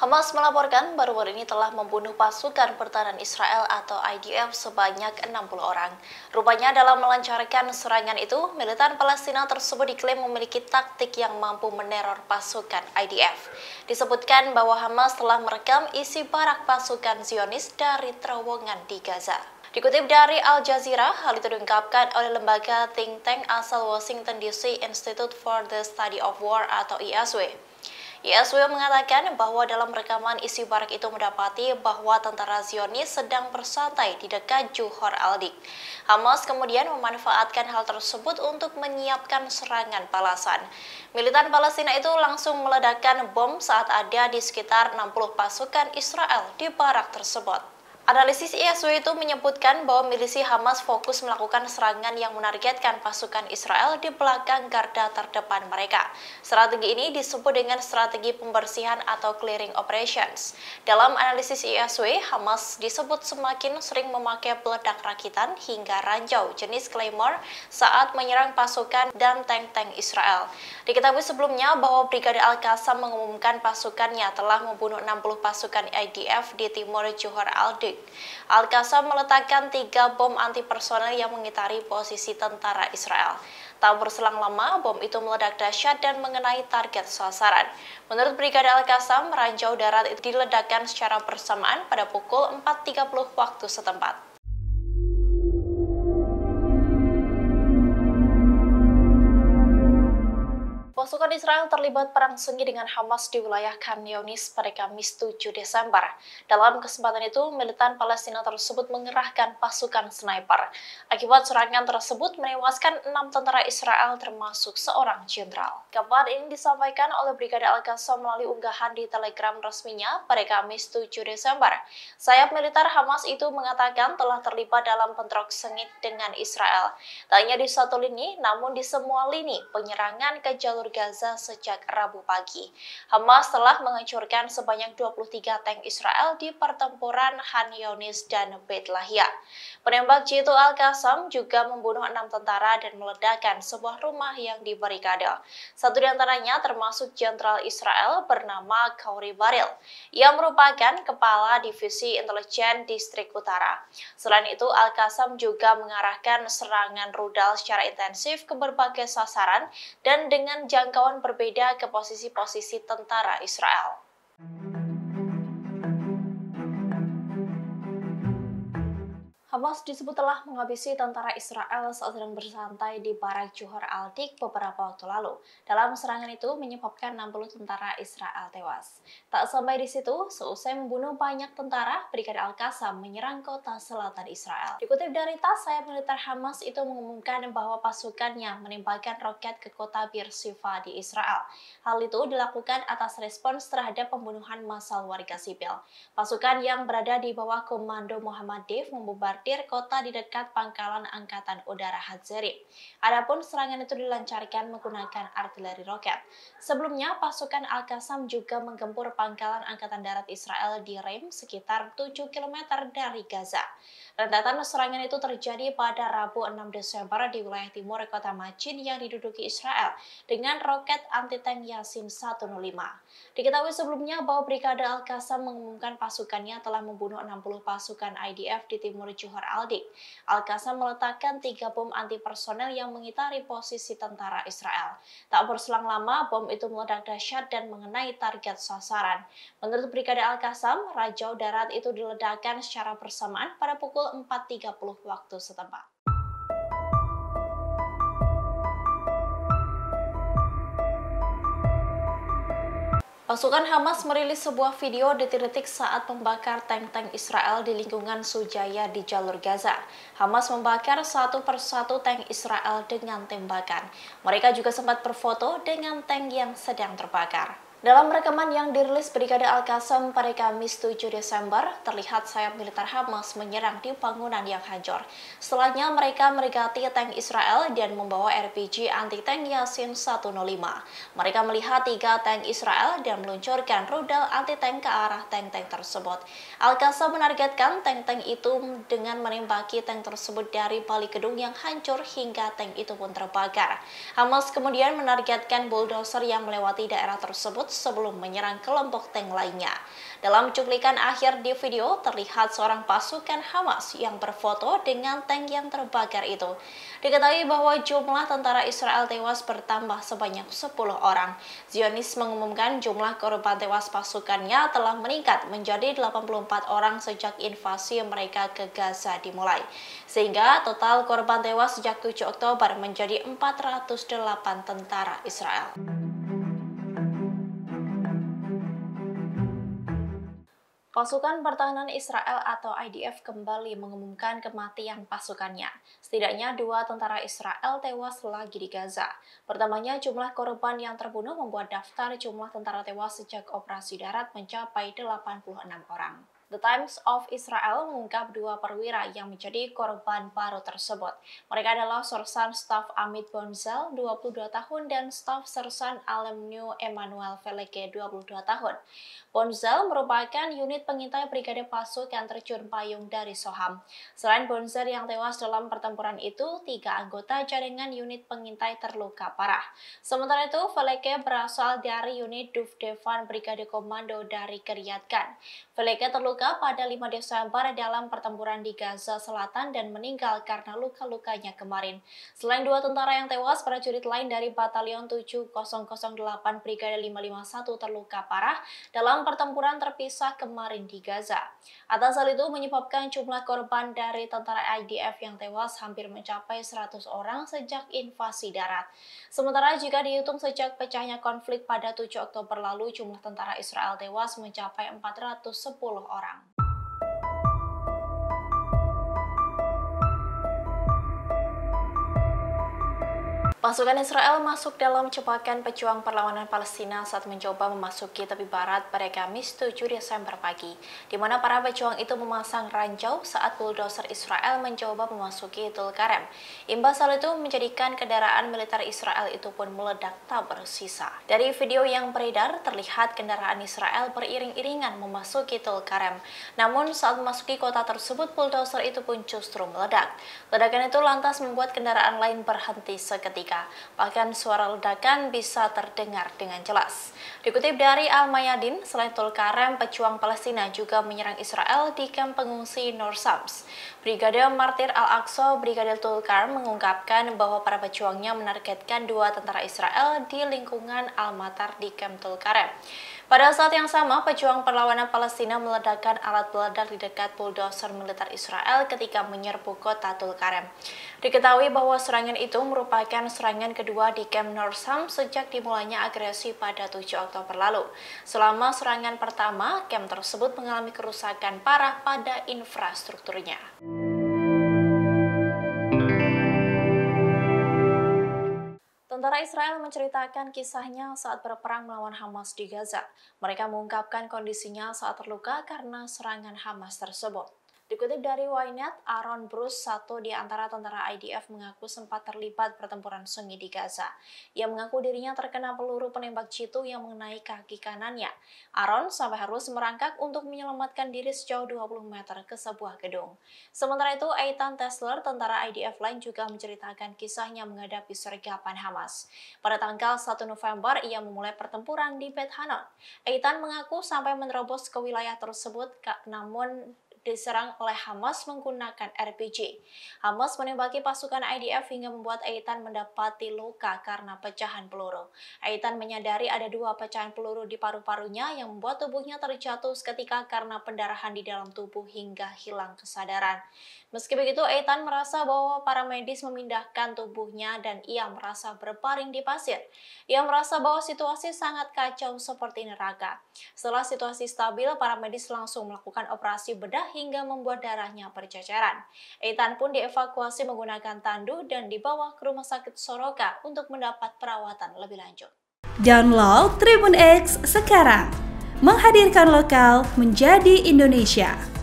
Hamas melaporkan baru-baru ini telah membunuh pasukan pertahanan Israel atau IDF sebanyak 60 orang. Rupanya dalam melancarkan serangan itu, militan Palestina tersebut diklaim memiliki taktik yang mampu meneror pasukan IDF. Disebutkan bahwa Hamas telah merekam isi barak pasukan Zionis dari terowongan di Gaza. Dikutip dari Al Jazeera, hal itu diungkapkan oleh lembaga think tank asal Washington DC Institute for the Study of War atau ISW. ISW ya, mengatakan bahwa dalam rekaman isi barak itu mendapati bahwa tentara Zionis sedang bersantai di dekat Johor Aldik. Hamas kemudian memanfaatkan hal tersebut untuk menyiapkan serangan balasan. Militan Palestina itu langsung meledakkan bom saat ada di sekitar 60 pasukan Israel di barak tersebut. Analisis ISW itu menyebutkan bahwa milisi Hamas fokus melakukan serangan yang menargetkan pasukan Israel di belakang garda terdepan mereka. Strategi ini disebut dengan strategi pembersihan atau clearing operations. Dalam analisis ISW, Hamas disebut semakin sering memakai peledak rakitan hingga ranjau jenis Claymore saat menyerang pasukan dan tank-tank Israel. Diketahui sebelumnya bahwa Brigade Al-Qassam mengumumkan pasukannya telah membunuh 60 pasukan IDF di timur Johor Al-Dik Al-Qassam meletakkan tiga bom personel yang mengitari posisi tentara Israel. Tak berselang lama, bom itu meledak dahsyat dan mengenai target sasaran. Menurut Brigade Al-Qassam, ranjau darat itu diledakkan secara bersamaan pada pukul 4.30 waktu setempat. pasukan Israel terlibat perang sengit dengan Hamas di wilayah Khan Yunis pada Kamis 7 Desember. Dalam kesempatan itu, militan Palestina tersebut mengerahkan pasukan sniper. Akibat serangan tersebut menewaskan enam tentara Israel termasuk seorang jenderal. Kabar ini disampaikan oleh Brigade Al-Qassam melalui unggahan di Telegram resminya pada Kamis 7 Desember. Sayap militer Hamas itu mengatakan telah terlibat dalam bentrok sengit dengan Israel. Tak hanya di satu lini, namun di semua lini penyerangan ke jalur Gaza Gaza sejak Rabu pagi. Hamas telah menghancurkan sebanyak 23 tank Israel di pertempuran Han Yonis dan Beit Lahia. Penembak Jitu Al-Qassam juga membunuh enam tentara dan meledakkan sebuah rumah yang dibarikade. Satu di antaranya termasuk jenderal Israel bernama Kauri Baril, yang merupakan kepala divisi intelijen distrik utara. Selain itu, Al-Qassam juga mengarahkan serangan rudal secara intensif ke berbagai sasaran dan dengan jangkauan Firaun berbeda ke posisi-posisi tentara Israel. Hamas disebut telah menghabisi tentara Israel saat sedang bersantai di Barak Johor al tik beberapa waktu lalu. Dalam serangan itu menyebabkan 60 tentara Israel tewas. Tak sampai di situ, seusai membunuh banyak tentara, Brigade Al-Qassam menyerang kota selatan Israel. Dikutip dari TAS, sayap militer Hamas itu mengumumkan bahwa pasukannya menembakkan roket ke kota Birsifa di Israel. Hal itu dilakukan atas respons terhadap pembunuhan massal warga sipil. Pasukan yang berada di bawah komando Muhammad Dev membubarkan kota di dekat pangkalan Angkatan Udara Hatzerim. Adapun serangan itu dilancarkan menggunakan artileri roket. Sebelumnya, pasukan Al-Qassam juga menggempur pangkalan Angkatan Darat Israel di Rem sekitar 7 km dari Gaza. Rentetan serangan itu terjadi pada Rabu 6 Desember di wilayah timur kota Machin yang diduduki Israel dengan roket anti-tank Yasin 105. Diketahui sebelumnya bahwa Brigade Al-Qassam mengumumkan pasukannya telah membunuh 60 pasukan IDF di timur Johor Anwar Aldi. Al-Qassam meletakkan tiga bom anti antipersonel yang mengitari posisi tentara Israel. Tak berselang lama, bom itu meledak dahsyat dan mengenai target sasaran. Menurut Brigade Al-Qassam, Rajau Darat itu diledakkan secara bersamaan pada pukul 4.30 waktu setempat. Pasukan Hamas merilis sebuah video detik-detik saat membakar tank-tank Israel di lingkungan Sujaya di jalur Gaza. Hamas membakar satu persatu tank Israel dengan tembakan. Mereka juga sempat berfoto dengan tank yang sedang terbakar. Dalam rekaman yang dirilis Brigade Al-Qassam pada Kamis 7 Desember, terlihat sayap militer Hamas menyerang di bangunan yang hancur. Setelahnya mereka meregati tank Israel dan membawa RPG anti-tank Yasin 105. Mereka melihat tiga tank Israel dan meluncurkan rudal anti-tank ke arah tank-tank tersebut. Al-Qassam menargetkan tank-tank itu dengan menembaki tank tersebut dari balik gedung yang hancur hingga tank itu pun terbakar. Hamas kemudian menargetkan bulldozer yang melewati daerah tersebut sebelum menyerang kelompok tank lainnya. Dalam cuplikan akhir di video, terlihat seorang pasukan Hamas yang berfoto dengan tank yang terbakar itu. Diketahui bahwa jumlah tentara Israel tewas bertambah sebanyak 10 orang. Zionis mengumumkan jumlah korban tewas pasukannya telah meningkat menjadi 84 orang sejak invasi mereka ke Gaza dimulai. Sehingga total korban tewas sejak 7 Oktober menjadi 408 tentara Israel. Pasukan Pertahanan Israel atau IDF kembali mengumumkan kematian pasukannya. Setidaknya dua tentara Israel tewas lagi di Gaza. Pertamanya jumlah korban yang terbunuh membuat daftar jumlah tentara tewas sejak operasi darat mencapai 86 orang. The Times of Israel mengungkap dua perwira yang menjadi korban baru tersebut. Mereka adalah Sersan Staf Amit Bonzel, 22 tahun, dan Staf Sersan Alemnu Emmanuel Veleke, 22 tahun. Bonzel merupakan unit pengintai Brigade Pasuk yang terjun payung dari Soham. Selain Bonzel yang tewas dalam pertempuran itu, tiga anggota jaringan unit pengintai terluka parah. Sementara itu, Veleke berasal dari unit Duvdevan Brigade Komando dari Keryatkan. Veleke terluka terluka pada 5 Desember dalam pertempuran di Gaza Selatan dan meninggal karena luka-lukanya kemarin. Selain dua tentara yang tewas, prajurit lain dari Batalion 7008 Brigade 551 terluka parah dalam pertempuran terpisah kemarin di Gaza. Atas hal itu menyebabkan jumlah korban dari tentara IDF yang tewas hampir mencapai 100 orang sejak invasi darat. Sementara jika dihitung sejak pecahnya konflik pada 7 Oktober lalu, jumlah tentara Israel tewas mencapai 410 orang. Tchau! Pasukan Israel masuk dalam cepakan pejuang perlawanan Palestina saat mencoba memasuki tepi barat pada Kamis 7 Desember pagi, di mana para pejuang itu memasang ranjau saat bulldozer Israel mencoba memasuki Karem. Imbas hal itu menjadikan kendaraan militer Israel itu pun meledak tak bersisa. Dari video yang beredar, terlihat kendaraan Israel beriring-iringan memasuki Karem. Namun saat memasuki kota tersebut, bulldozer itu pun justru meledak. Ledakan itu lantas membuat kendaraan lain berhenti seketika seketika. Bahkan suara ledakan bisa terdengar dengan jelas. Dikutip dari Al-Mayadin, selain Tulkarem, pejuang Palestina juga menyerang Israel di kamp pengungsi Norsams. Brigade Martir Al-Aqsa, Brigade Tulkarem mengungkapkan bahwa para pejuangnya menargetkan dua tentara Israel di lingkungan Al-Matar di kamp Tulkarem. Pada saat yang sama, pejuang perlawanan Palestina meledakkan alat peledak di dekat bulldozer militer Israel ketika menyerbu kota Tulkarem. Diketahui bahwa serangan itu merupakan serangan kedua di Camp Norsam sejak dimulainya agresi pada 7 Oktober lalu. Selama serangan pertama, camp tersebut mengalami kerusakan parah pada infrastrukturnya. Tentara Israel menceritakan kisahnya saat berperang melawan Hamas di Gaza. Mereka mengungkapkan kondisinya saat terluka karena serangan Hamas tersebut. Dikutip dari Ynet, Aaron Bruce, satu di antara tentara IDF mengaku sempat terlibat pertempuran sunyi di Gaza. Ia mengaku dirinya terkena peluru penembak jitu yang mengenai kaki kanannya. Aaron sampai harus merangkak untuk menyelamatkan diri sejauh 20 meter ke sebuah gedung. Sementara itu, Eitan Tesler, tentara IDF lain juga menceritakan kisahnya menghadapi sergapan Hamas. Pada tanggal 1 November, ia memulai pertempuran di Bet Hanon. Eitan mengaku sampai menerobos ke wilayah tersebut, namun diserang oleh Hamas menggunakan RPG. Hamas menembaki pasukan IDF hingga membuat Aitan mendapati luka karena pecahan peluru. Aitan menyadari ada dua pecahan peluru di paru-parunya yang membuat tubuhnya terjatuh seketika karena pendarahan di dalam tubuh hingga hilang kesadaran. Meski begitu, Aitan merasa bahwa para medis memindahkan tubuhnya dan ia merasa berbaring di pasir. Ia merasa bahwa situasi sangat kacau seperti neraka. Setelah situasi stabil, para medis langsung melakukan operasi bedah hingga membuat darahnya berceceran. Ethan pun dievakuasi menggunakan tandu dan dibawa ke rumah sakit Soroka untuk mendapat perawatan lebih lanjut. Download Tribun X sekarang, menghadirkan lokal menjadi Indonesia.